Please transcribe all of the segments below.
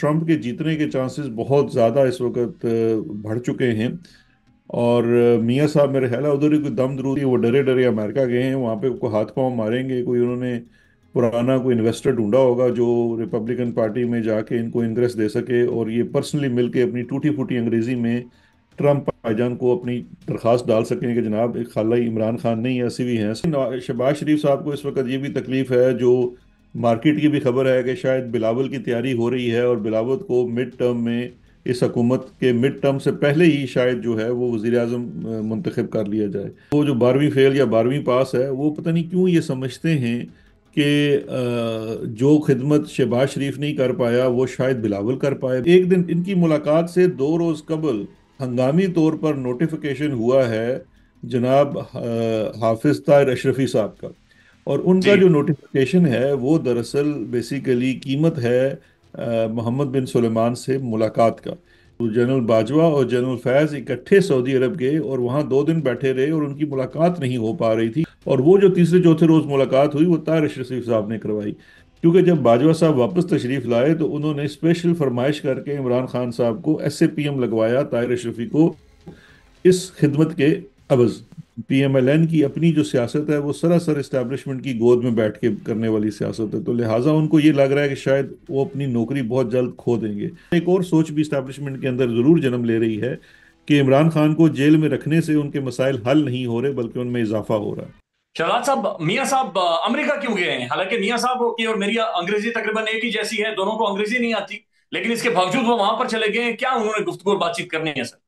Trump के जीतने के चांसेस बहुत ज़्यादा इस वक्त बढ़ चुके हैं और मियाँ साहब मेरे ख्याल है उधर ही कोई दम दरूदी वो डरे डरे अमेरिका गए हैं वहाँ पे को हाथ पाँव मारेंगे कोई उन्होंने पुराना कोई इन्वेस्टर ढूंढा होगा जो रिपब्लिकन पार्टी में जाके इनको इंग्रेस दे सके और ये पर्सनली मिलके अपनी टूटी फूटी अंग्रेज़ी में ट्रंप भाईजान को अपनी दरख्वास्त डाल सकें कि जनाब खाला इमरान खान नहीं ऐसे भी हैं शहबाज शरीफ साहब को इस वक्त ये भी तकलीफ है जो मार्केट की भी खबर है कि शायद बिलावल की तैयारी हो रही है और बिलावल को मिड टर्म में इस हकूमत के मिड टर्म से पहले ही शायद जो है वो वजी अजम मंतखब कर लिया जाए वो जो बारहवीं फेल या बारहवीं पास है वो पता नहीं क्यों ये समझते हैं कि जो खिदमत शहबाज शरीफ नहीं कर पाया वो शायद बिलावल कर पाए एक दिन इनकी मुलाकात से दो रोज़ कबल हंगामी तौर पर नोटिफिकेशन हुआ है जनाब हाफिज तार अशरफी साहब का और उनका जो नोटिफिकेशन है वो दरअसल बेसिकली कीमत है मोहम्मद बिन सुलेमान से मुलाकात का तो जनरल बाजवा और जनरल फैज़ इकट्ठे सऊदी अरब गए और वहाँ दो दिन बैठे रहे और उनकी मुलाकात नहीं हो पा रही थी और वो जो तीसरे चौथे रोज़ मुलाकात हुई वो तार शरीफ साहब ने करवाई क्योंकि जब बाजवा साहब वापस तशरीफ़ लाए तो उन्होंने स्पेशल फरमाइश करके इमरान खान साहब को एस ए पी एम लगवाया तायर शफी को इस खिदमत के अवज़ पीएमएलएन की अपनी जो सियासत है वो सरासर इस्टेब्लिशमेंट की गोद में बैठ के करने वाली सियासत है तो लिहाजा उनको ये लग रहा है कि शायद वो अपनी नौकरी बहुत जल्द खो देंगे एक और सोच भी इस्टेब्लिशमेंट के अंदर ज़रूर जन्म ले रही है कि इमरान खान को जेल में रखने से उनके मसाइल हल नहीं हो रहे बल्कि उनमें इजाफा हो रहा है शहजाद साहब मियाँ साहब अमेरिका क्यों गए हैं हालांकि मियाँ साहब की और मेरी अंग्रेजी तकरीबन एक ही जैसी है दोनों को अंग्रेजी नहीं आती लेकिन इसके बावजूद वो वहां पर चले गए क्या उन्होंने गुफ्तगु बातचीत करनी है सर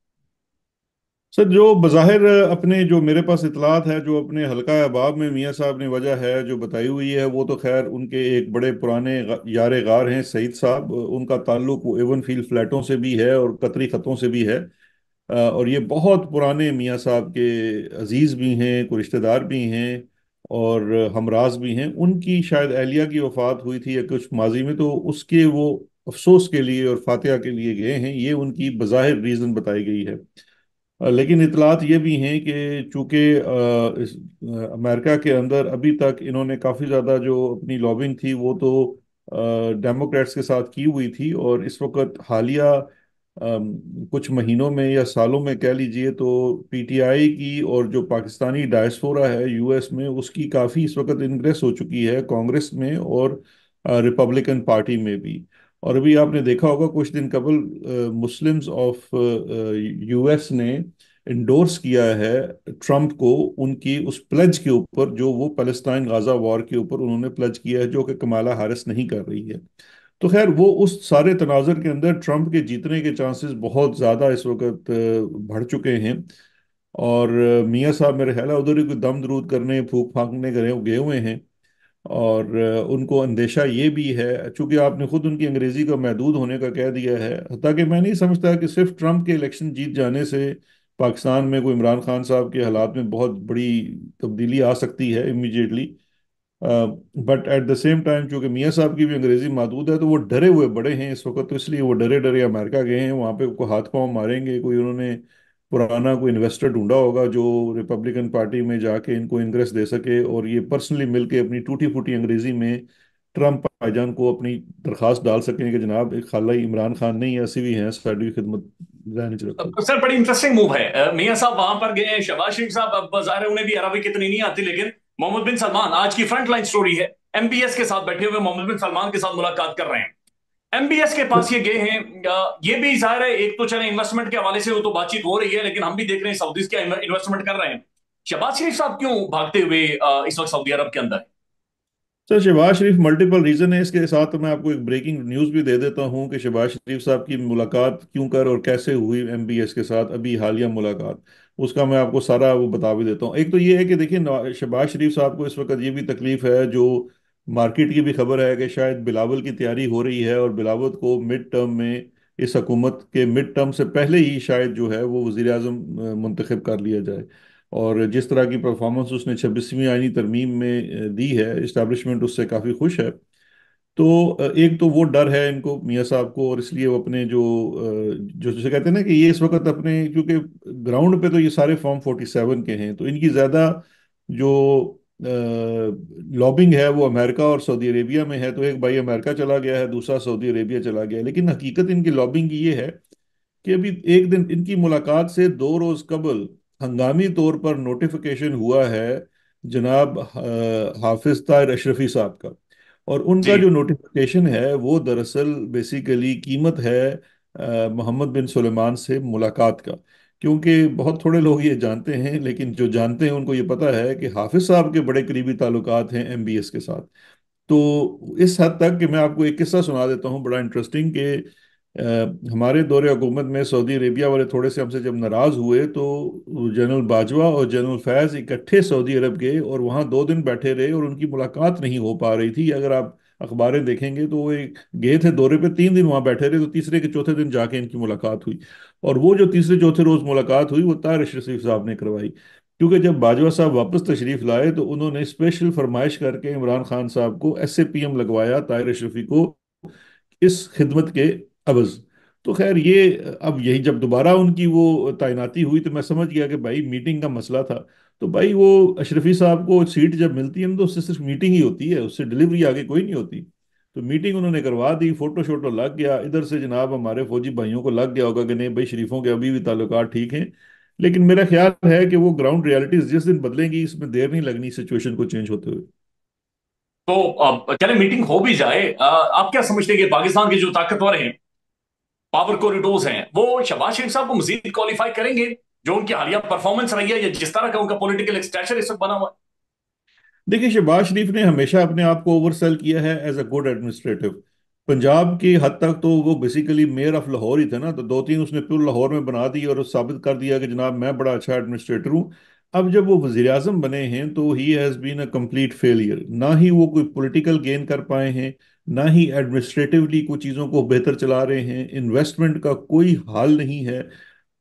सर जो बाहिर अपने जो मेरे पास इतलात है जो अपने हल्का अहबाब में मियाँ साहब ने वजह है जो बताई हुई है वो तो खैर उनके एक बड़े पुराने यार गार हैं सईद साहब उनका ताल्लुक वो एवन फील्ड फ्लैटों से भी है और कतरी ख़तों से भी है और ये बहुत पुराने मियाँ साहब के अजीज़ भी हैं कोई रिश्तेदार भी हैं और हमराज भी हैं उनकी शायद अहलिया की वफात हुई थी या कुछ माजी में तो उसके वो अफसोस के लिए और फातह के लिए गए हैं ये उनकी बाहिर रीज़न बताई गई है लेकिन इतलात ये भी हैं कि चूँकि अमेरिका के अंदर अभी तक इन्होंने काफ़ी ज़्यादा जो अपनी लॉबिंग थी वो तो डेमोक्रेट्स के साथ की हुई थी और इस वक्त हालिया कुछ महीनों में या सालों में कह लीजिए तो पीटीआई की और जो पाकिस्तानी डायस्फोरा है यूएस में उसकी काफ़ी इस वक्त इनग्रेस हो चुकी है कांग्रेस में और रिपब्लिकन पार्टी में भी और अभी आपने देखा होगा कुछ दिन कबल मुस्लिम्स ऑफ यूएस ने इंडोर्स किया है ट्रंप को उनकी उस प्लज के ऊपर जो वो पैलेस्टाइन गाजा वॉर के ऊपर उन्होंने प्लज किया है जो कि कमाला हारिस नहीं कर रही है तो खैर वो उस सारे तनाजर के अंदर ट्रंप के जीतने के चांसेस बहुत ज़्यादा इस वक्त बढ़ चुके हैं और मियाँ साहब मेरे ख्याल उधर ही कोई दम दरूद करने फूक फाँकने गए हुए हैं और उनको अंदेशा ये भी है चूंकि आपने ख़ुद उनकी अंग्रेज़ी का महदूद होने का कह दिया है ताकि मैं नहीं समझता कि सिर्फ ट्रंप के इलेक्शन जीत जाने से पाकिस्तान में कोई इमरान खान साहब के हालात में बहुत बड़ी तब्दीली आ सकती है immediately but at the same time चूंकि मियाँ साहब की भी अंग्रेज़ी महदूद है तो वो डरे हुए बड़े हैं इस वक्त तो इसलिए वो डरे डरे अमेरिका गए हैं वहाँ पे कोई हाथ पाँव मारेंगे कोई उन्होंने पुराना कोई इन्वेस्टर ढूंढा होगा जो रिपब्लिकन पार्टी में जाके इनको इंग्रेस दे सके और ये पर्सनली मिलके अपनी टूटी फूटी अंग्रेजी में ट्रंप भाईजान को अपनी दरखास्त डाल सकें कि जनाब एक खाला इमरान खान नहीं ऐसी भी हैं की खिदमत सर बड़ी इंटरेस्टिंग मूव है मियाँ साहब वहां पर गए शबाज शरीफ साहब अब बाजार उन्हें भी अरबी कितनी नहीं आती लेकिन मोहम्मद बिन सलमान आज की फ्रंट लाइन स्टोरी है एमबीएस के साथ बैठे हुए मोहम्मद बिन सलमान के साथ मुलाकात कर रहे हैं एमबीएस के पास ये गए हैं ये भी जाहिर है एक तो चले इन्वेस्टमेंट के हवाले से वो तो बातचीत हो रही है लेकिन हम भी देख रहे हैं सऊदीज क्या इन्वेस्टमेंट कर रहे हैं शहबाज शरीफ साहब क्यों भागते हुए इस वक्त सऊदी अरब के अंदर sir Shahbaz Sharif multiple reason है इसके साथ मैं आपको एक ब्रेकिंग न्यूज़ भी दे देता हूं कि शहबाज शरीफ साहब की मुलाकात क्यों कर और कैसे हुई एमबीएस के साथ अभी हालिया मुलाकात उसका मैं आपको सारा वो बता भी देता हूं एक तो ये है कि देखिए शहबाज शरीफ साहब को इस वक्त ये भी तकलीफ है जो मार्केट की भी खबर है कि शायद बिलावल की तैयारी हो रही है और बिलावल को मिड टर्म में इस हकूमत के मिड टर्म से पहले ही शायद जो है वो वज़ी अजम मंतखब कर लिया जाए और जिस तरह की परफॉर्मेंस उसने छब्बीसवीं आइनी तरमीम में दी है इस्टबलिशमेंट उससे काफ़ी खुश है तो एक तो वो डर है इनको मियाँ साहब को और इसलिए वो अपने जो जो जैसे कहते हैं ना कि ये इस वक्त अपने क्योंकि ग्राउंड पे तो ये सारे फॉर्म फोर्टी सेवन के हैं तो इनकी ज़्यादा जो लॉबिंग है वो अमेरिका और सऊदी अरेबिया में है तो एक भाई अमेरिका चला गया है दूसरा सऊदी अरेबिया चला गया है लेकिन हकीकत इनकी लॉबिंग ये है कि अभी एक दिन इनकी मुलाकात से दो रोज़ कबल हंगामी तौर पर नोटिफिकेशन हुआ है जनाब हाफिज तार अशरफी साहब का और उनका जो नोटिफिकेशन है वो दरअसल बेसिकली कीमत है मोहम्मद बिन सुलेमान से मुलाकात का क्योंकि बहुत थोड़े लोग ये जानते हैं लेकिन जो जानते हैं उनको ये पता है कि हाफिज़ साहब के बड़े करीबी ताल्लुक हैं एम बी एस के साथ तो इस हद तक कि मैं आपको एक किस्सा सुना देता हूँ बड़ा इंटरेस्टिंग कि हमारे दौरे हुकूमत में सऊदी अरेबिया वाले थोड़े से हमसे जब नाराज़ हुए तो जनरल बाजवा और जनरल फैज़ इकट्ठे सऊदी अरब गए और वहाँ दो दिन बैठे रहे और उनकी मुलाकात नहीं हो पा रही थी अगर आप अखबारें देखेंगे तो वो एक गए थे दौरे पे तीन दिन वहाँ बैठे रहे तो तीसरे के चौथे दिन जाके इनकी मुलाकात हुई और वो जो तीसरे चौथे रोज़ मुलाकात हुई वो तार शरीफ साहब ने करवाई क्योंकि जब बाजवा साहब वापस तशरीफ़ लाए तो उन्होंने स्पेशल फरमाइश करके इमरान खान साहब को एस ए पी एम लगवाया तायर शफी को इस खिदमत के अवज़ तो खैर ये अब यही जब दोबारा उनकी वो तैनाती हुई तो मैं समझ गया कि भाई मीटिंग का मसला था तो भाई वो अशरफी साहब को सीट जब मिलती है ना तो उससे सिर्फ मीटिंग ही होती है उससे डिलीवरी आगे कोई नहीं होती तो मीटिंग उन्होंने करवा दी फोटो तो शोटो लग गया इधर से जनाब हमारे फौजी भाइयों को लग गया होगा कि नहीं भाई शरीफों के अभी भी ताल्लुक ठीक हैं लेकिन मेरा ख्याल है कि वो ग्राउंड रियलिटीज जिस दिन बदलेंगी इसमें देर नहीं लगनी सिचुएशन को चेंज होते हुए तो चले मीटिंग हो भी जाए आप क्या समझते हैं कि पाकिस्तान के जो ताकतवर हैं पावर कोरिडोर हैं वो शबाज शरीफ साहब को मजीद क्वालिफाई करेंगे जो उनकी हालिया परफॉर्मेंस रही है या जिस तरह का उनका पोलिटिकल एक्सटेंशन इस वक्त बना हुआ है देखिए शहबाज शरीफ ने हमेशा अपने आप को ओवरसेल किया है as a good administrative Punjab की हद तक तो वो बेसिकली मेयर ऑफ लाहौर ही थे ना तो दो तीन उसने पूरे तो लाहौर में बना दी और साबित कर दिया कि जनाब मैं बड़ा अच्छा एडमिनिस्ट्रेटर हूँ अब जब वो वजी अजम बने हैं तो he has been a complete failure ना ही वो कोई पोलिटिकल गेन कर पाए हैं ना ही एडमिनिस्ट्रेटिवली कुछ चीज़ों को बेहतर चला रहे हैं इन्वेस्टमेंट का कोई हाल नहीं है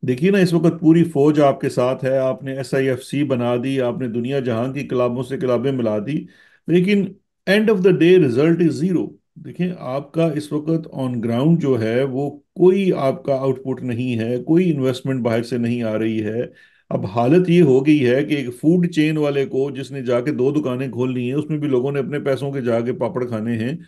देखिए ना इस वक्त पूरी फौज आपके साथ है आपने एस आई एफ सी बना दी आपने दुनिया जहां की किलाबों से किताबें मिला दी लेकिन end of the day result is zero देखें आपका इस वक्त ऑन ग्राउंड जो है वो कोई आपका आउटपुट नहीं है कोई इन्वेस्टमेंट बाहर से नहीं आ रही है अब हालत ये हो गई है कि एक फूड चेन वाले को जिसने जाके दो दुकानें खोल ली हैं उसमें भी लोगों ने अपने पैसों के जाके पापड़ खाने हैं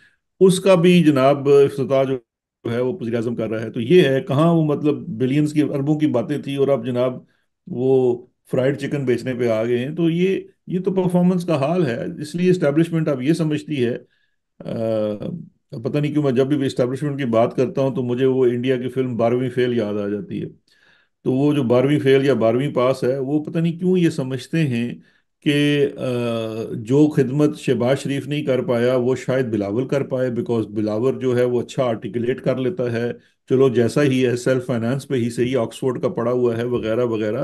उसका भी जनाब अफ्त जो जो है वो वजी अजम कर रहा है तो ये है कहाँ वो मतलब बिलियंस की अरबों की बातें थी और अब जनाब वो फ्राइड चिकन बेचने पे आ गए हैं तो ये ये तो परफॉर्मेंस का हाल है इसलिए इस्टेब्लिशमेंट अब ये समझती है आ, पता नहीं क्यों मैं जब भी इस्टेब्लिशमेंट की बात करता हूँ तो मुझे वो इंडिया की फिल्म बारहवीं फेल याद आ जाती है तो वो जो बारहवीं फेल या बारहवीं पास है वो पता नहीं क्यों ये समझते हैं कि जो खिदमत शहबाज शरीफ नहीं कर पाया वो शायद बिलावल कर पाए बिकॉज बिलावर जो है वो अच्छा आर्टिकुलेट कर लेता है चलो जैसा ही है सेल्फ फाइनेंस पे ही सही ऑक्सफोर्ड का पड़ा हुआ है वगैरह वगैरह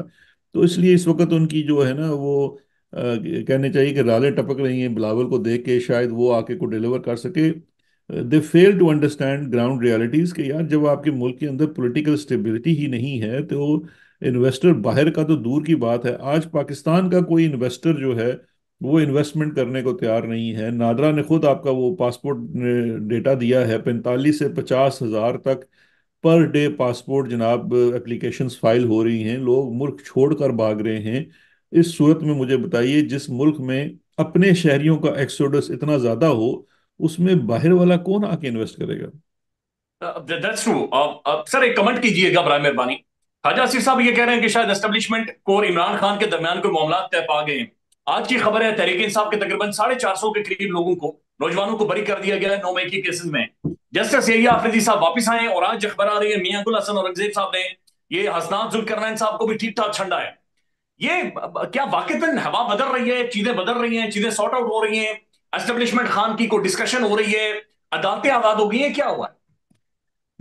तो इसलिए इस वक्त उनकी जो है ना वो आ, कहने चाहिए कि राले टपक रही हैं बिलावल को देख के शायद वो आके को डिलीवर कर सके they fail to understand ground realities के यार जब आपके मुल्क के अंदर पोलिटिकल स्टेबिलिटी ही नहीं है तो इन्वेस्टर बाहर का तो दूर की बात है आज पाकिस्तान का कोई इन्वेस्टर जो है वो इन्वेस्टमेंट करने को तैयार नहीं है नादरा ने खुद आपका वो पासपोर्ट डेटा दिया है पैंतालीस से पचास हज़ार तक पर डे पासपोर्ट जनाब एप्लीकेशन फाइल हो रही हैं लोग मुल्क छोड़कर भाग रहे हैं इस सूरत में मुझे बताइए जिस मुल्क में अपने शहरियों का एक्सोडस इतना ज़्यादा हो उसमें बाहर वाला कौन आके इन्वेस्ट करेगा दैट्स uh, सर एक कमेंट कीजिएगा बरा मेहरबानी खाजा आसिफ साहब ये कह रहे हैं कि शायद एस्टेब्लिशमेंट को और इमरान खान के दरमियान कोई मामला तय पा गए हैं आज की खबर है तहरीक इंसाफ के तकरीबन साढ़े चार सौ के करीब लोगों को नौजवानों को बरी कर दिया गया है नौ मई के केसेस में जस्टिस एरिया आफरीदी साहब वापस आए और आज खबर आ रही है मियाँ गुल हसन औरंगजेब साहब ने ये हसनात जुलकरनैन साहब को भी ठीक ठाक छंडा है ये क्या वाकता हवा बदल रही है चीजें बदल रही हैं चीजें सॉर्ट आउट हो रही हैं एस्टेब्लिशमेंट खान की कोई डिस्कशन हो रही है अदालतें आजाद हो गई हैं क्या हुआ है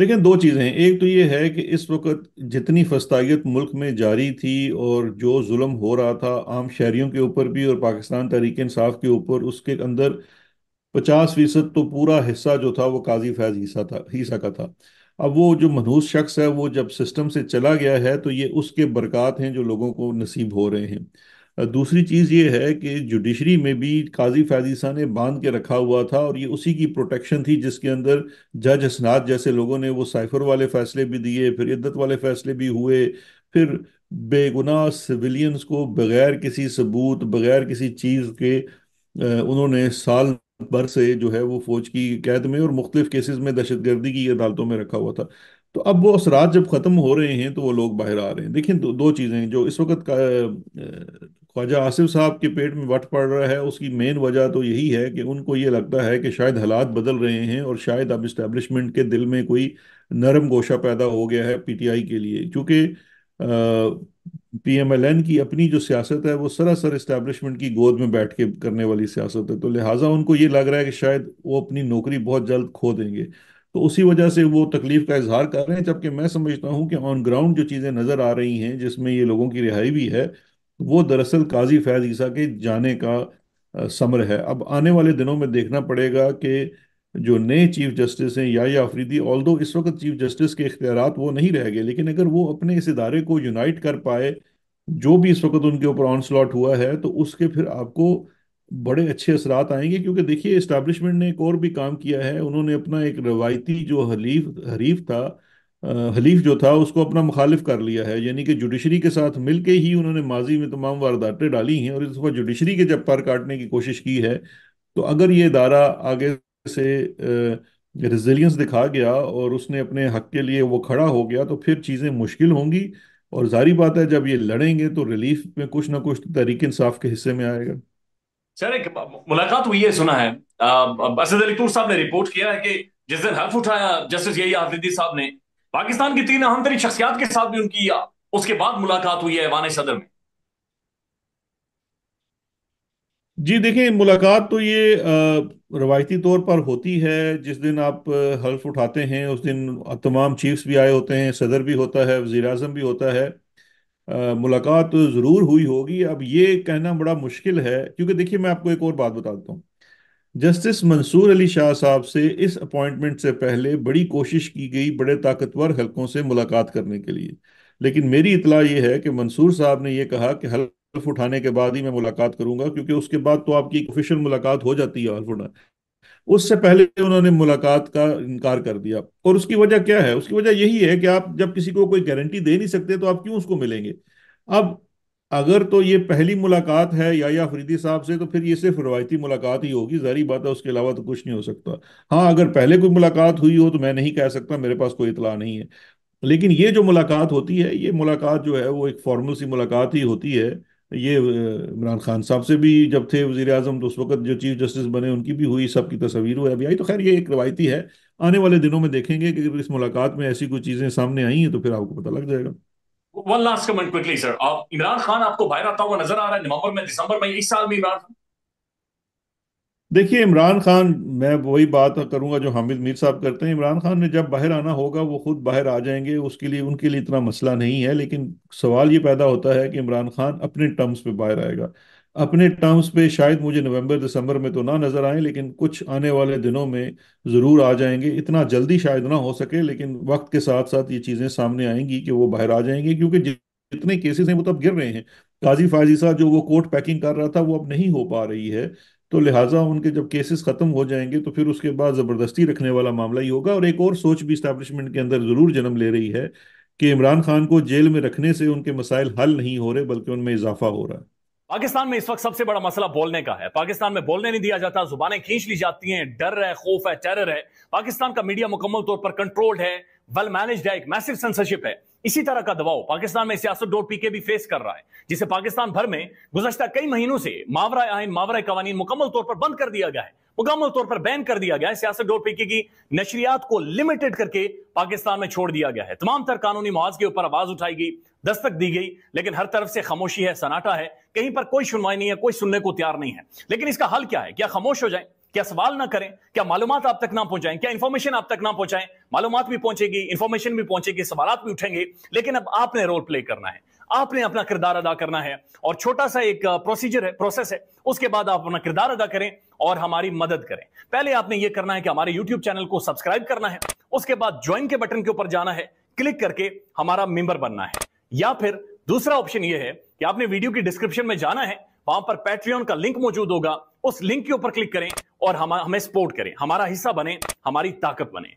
देखिए दो चीज़ें एक तो ये है कि इस वक्त जितनी फस्तागियत मुल्क में जारी थी और जो जुल्म हो रहा था आम शहरीों के ऊपर भी और पाकिस्तान तहरीक इंसाफ के ऊपर उसके अंदर पचास फीसद तो पूरा हिस्सा जो था वो काजी फैज हिस्सा था हिस्सा का था अब वो जो मनहूस शख्स है वो जब सिस्टम से चला गया है तो ये उसके बरक़ात हैं जो लोगों को नसीब हो रहे हैं दूसरी चीज़ ये है कि जुडिशरी में भी काजी फैजीसा ने बांध के रखा हुआ था और ये उसी की प्रोटेक्शन थी जिसके अंदर जज हसनात जैसे लोगों ने वो साइफर वाले फैसले भी दिए फिर इद्दत वाले फैसले भी हुए फिर बेगुनाह सिविलियंस को बगैर किसी सबूत बगैर किसी चीज़ के उन्होंने साल भर से जो है वो फौज की कैद में और मुख्तलिफ केसेस में दहशत गर्दी की अदालतों में रखा हुआ था तो अब वो असरात जब ख़त्म हो रहे हैं तो वो लोग बाहर आ रहे हैं देखिए दो, दो चीज़ें जो इस वक्त ख्वाजा आसिफ साहब के पेट में वट पड़ रहा है उसकी मेन वजह तो यही है कि उनको ये लगता है कि शायद हालात बदल रहे हैं और शायद अब इस्टेब्लिशमेंट के दिल में कोई नरम गोशा पैदा हो गया है आई के लिए क्योंकि पी एम एल एन की अपनी जो सियासत है वो सरासर इस्टेब्लिशमेंट की गोद में बैठ के करने वाली सियासत है तो लिहाजा उनको ये लग रहा है कि शायद वो अपनी नौकरी बहुत जल्द खो देंगे तो उसी वजह से वो तकलीफ का इजहार कर रहे हैं जबकि मैं समझता हूँ कि ऑन ग्राउंड जो चीज़ें नज़र आ रही हैं जिसमें ये लोगों की रिहाई भी है वो दरअसल काजी फैज ईसा के जाने का समर है अब आने वाले दिनों में देखना पड़ेगा कि जो नए चीफ जस्टिस हैं या या आफरीदी ऑल दो इस वक्त चीफ जस्टिस के इख्तियार वो नहीं रह गए लेकिन अगर वो अपने इस इदारे को यूनाइट कर पाए जो भी इस वक्त उनके ऊपर ऑन स्लॉट हुआ है तो उसके फिर आपको बड़े अच्छे असरात आएंगे क्योंकि देखिए इस्टेब्लिशमेंट ने एक और भी काम किया है उन्होंने अपना एक रवायती जो हलीफ हरीफ था हलीफ जो था उसको अपना मुखालिफ कर लिया है यानी कि जुडिशरी के साथ मिल के ही उन्होंने माजी में तमाम वारदातें डाली हैं और इस दफ़ा जुडिशरी के जब पर काटने की कोशिश की है तो अगर ये इदारा आगे से रिजिलियंस दिखा गया और उसने अपने हक के लिए वो खड़ा हो गया तो फिर चीज़ें मुश्किल होंगी और जारी बात है जब ये लड़ेंगे तो रिलीफ में कुछ ना कुछ तहरीक इंसाफ के हिस्से में आएगा सर एक मुलाकात हुई है सुना है असद अली तूर साहब ने रिपोर्ट किया है कि जिस दिन हल्फ उठाया जस्टिस यही आफरीदी साहब ने पाकिस्तान की तीन अहम तरीन शख्सियात के साथ भी उनकी उसके बाद मुलाकात हुई है ऐवान सदर में जी देखें मुलाकात तो ये रवायती तौर पर होती है जिस दिन आप हल्फ उठाते हैं उस दिन तमाम चीफ्स भी आए होते हैं सदर भी होता है वजीर अजम भी होता है मुलाकात ज़रूर हुई होगी अब ये कहना बड़ा मुश्किल है क्योंकि देखिए मैं आपको एक और बात बता देता हूँ जस्टिस मंसूर अली शाह साहब से इस अपॉइंटमेंट से पहले बड़ी कोशिश की गई बड़े ताकतवर हलकों से मुलाकात करने के लिए लेकिन मेरी इतला ये है कि मंसूर साहब ने यह कहा कि हल्फ उठाने के बाद ही मैं मुलाकात करूंगा क्योंकि उसके बाद तो आपकी ऑफिशियल मुलाकात हो जाती है हल्फ उठाने उससे पहले उन्होंने मुलाकात का इनकार कर दिया और उसकी वजह क्या है उसकी वजह यही है कि आप जब किसी को कोई गारंटी दे नहीं सकते तो आप क्यों उसको मिलेंगे अब अगर तो ये पहली मुलाकात है या या फरीदी साहब से तो फिर ये सिर्फ रवायती मुलाकात ही होगी जहरी बात है उसके अलावा तो कुछ नहीं हो सकता हाँ अगर पहले कोई मुलाकात हुई हो तो मैं नहीं कह सकता मेरे पास कोई इतला नहीं है लेकिन ये जो मुलाकात होती है ये मुलाकात जो है वो एक फॉर्मल सी मुलाकात ही होती है ये इमरान खान साहब से भी जब थे वजीर अजम तो उस वक्त जो चीफ जस्टिस बने उनकी भी हुई सबकी तस्वीर हुई अभी आई तो खैर ये एक रवायती है आने वाले दिनों में देखेंगे कि इस मुलाकात में ऐसी कोई चीज़ें सामने आई हैं तो फिर आपको पता लग जाएगा one last comment quickly sir आप इमरान खान आपको बाहर आता हुआ नजर आ रहा है नवंबर में दिसंबर में इस साल में इमरान खान देखिए इमरान खान मैं वही बात करूंगा जो हामिद मीर साहब करते हैं इमरान खान ने जब बाहर आना होगा वो खुद बाहर आ जाएंगे उसके लिए उनके लिए इतना मसला नहीं है लेकिन सवाल ये पैदा होता है कि इमरान खान अपने टर्म्स पे बाहर आएगा अपने टर्म्स पे शायद मुझे नवंबर दिसंबर में तो ना नज़र आए लेकिन कुछ आने वाले दिनों में ज़रूर आ जाएंगे इतना जल्दी शायद ना हो सके लेकिन वक्त के साथ साथ ये चीज़ें सामने आएंगी कि वो बाहर आ जाएंगे क्योंकि जितने केसेस हैं वो तब तो गिर रहे हैं काजी फाजी साहब जो वो कोर्ट पैकिंग कर रहा था वो अब नहीं हो पा रही है तो लिहाजा उनके जब केसेस ख़त्म हो जाएंगे तो फिर उसके बाद ज़बरदस्ती रखने वाला मामला ही होगा और एक और सोच भी इस्टेब्लिशमेंट के अंदर ज़रूर जन्म ले रही है कि इमरान खान को जेल में रखने से उनके मसाइल हल नहीं हो रहे बल्कि उनमें इजाफा हो रहा है पाकिस्तान में इस वक्त सबसे बड़ा मसला बोलने का है पाकिस्तान में बोलने नहीं दिया जाता जुबानें खींच ली जाती हैं डर है खौफ है टेरर है पाकिस्तान का मीडिया मुकम्मल तौर पर कंट्रोल्ड है वेल मैनेज्ड है एक मैसिव सेंसरशिप है इसी तरह का दबाव पाकिस्तान में सियासत डोर पीके भी फेस कर रहा है जिसे पाकिस्तान भर में गुजशत कई महीनों से मावरा आइन मावरा कवानी मुकम्मल तौर पर बंद कर दिया गया है मुकम्मल तौर पर बैन कर दिया गया है सियासत डोर पीके की नशरियात को लिमिटेड करके पाकिस्तान में छोड़ दिया गया है तमाम तर कानूनी मुआज के ऊपर आवाज उठाई गई दस्तक दी गई लेकिन हर तरफ से खामोशी है सनाटा है कहीं पर कोई सुनवाई नहीं है कोई सुनने को तैयार नहीं है लेकिन इसका हल क्या है क्या खामोश हो जाए क्या सवाल ना करें क्या मालूम आप तक ना पहुंचाएं क्या इंफॉर्मेशन आप तक ना पहुंचाएं मालूम भी पहुंचेगी इंफॉर्मेशन भी पहुंचेगी सवाल भी उठेंगे लेकिन अब आपने रोल प्ले करना है आपने अपना किरदार अदा करना है और छोटा सा एक प्रोसीजर uh, है प्रोसेस है उसके बाद आप अपना किरदार अदा करें और हमारी मदद करें पहले आपने ये करना है कि हमारे YouTube चैनल को सब्सक्राइब करना है उसके बाद ज्वाइन के बटन के ऊपर जाना है क्लिक करके हमारा मेंबर बनना है या फिर दूसरा ऑप्शन ये है कि आपने वीडियो की डिस्क्रिप्शन में जाना है वहां पर पैट्रियन का लिंक मौजूद होगा उस लिंक के ऊपर क्लिक करें और हम हमें सपोर्ट करें हमारा हिस्सा बने हमारी ताकत बने